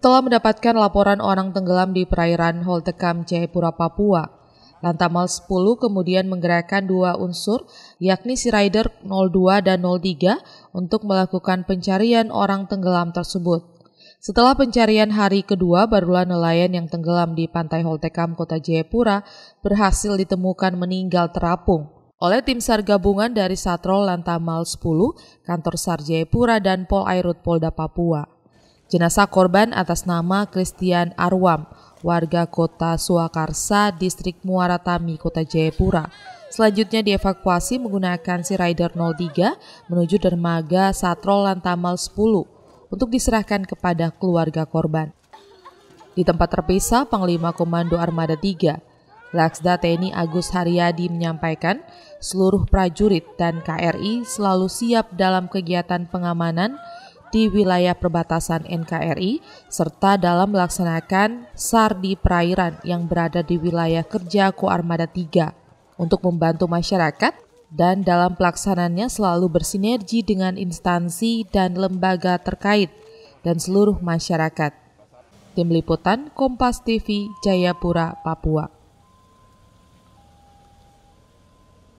telah mendapatkan laporan orang tenggelam di perairan Holtekam, Jayapura, Papua. Lantamal 10 kemudian menggerakkan dua unsur, yakni si rider 02 dan 03 untuk melakukan pencarian orang tenggelam tersebut. Setelah pencarian hari kedua, barulah nelayan yang tenggelam di pantai Holtekam, Kota Jayapura, berhasil ditemukan meninggal terapung oleh tim SAR gabungan dari Satrol Lantamal 10, Kantor SAR Jayapura, dan Airut Polda Papua. Jenazah korban atas nama Christian Arwam, warga kota Suakarsa, distrik Muara Tami, kota Jayapura. Selanjutnya dievakuasi menggunakan si Rider 03 menuju dermaga Satrol Lantamal 10 untuk diserahkan kepada keluarga korban. Di tempat terpisah, Panglima Komando Armada 3, Laksda TNI Agus Haryadi menyampaikan, seluruh prajurit dan KRI selalu siap dalam kegiatan pengamanan di wilayah perbatasan NKRI serta dalam melaksanakan SAR di perairan yang berada di wilayah kerja Koarmada 3 untuk membantu masyarakat dan dalam pelaksanaannya selalu bersinergi dengan instansi dan lembaga terkait dan seluruh masyarakat. Tim Liputan Kompas TV Jayapura, Papua.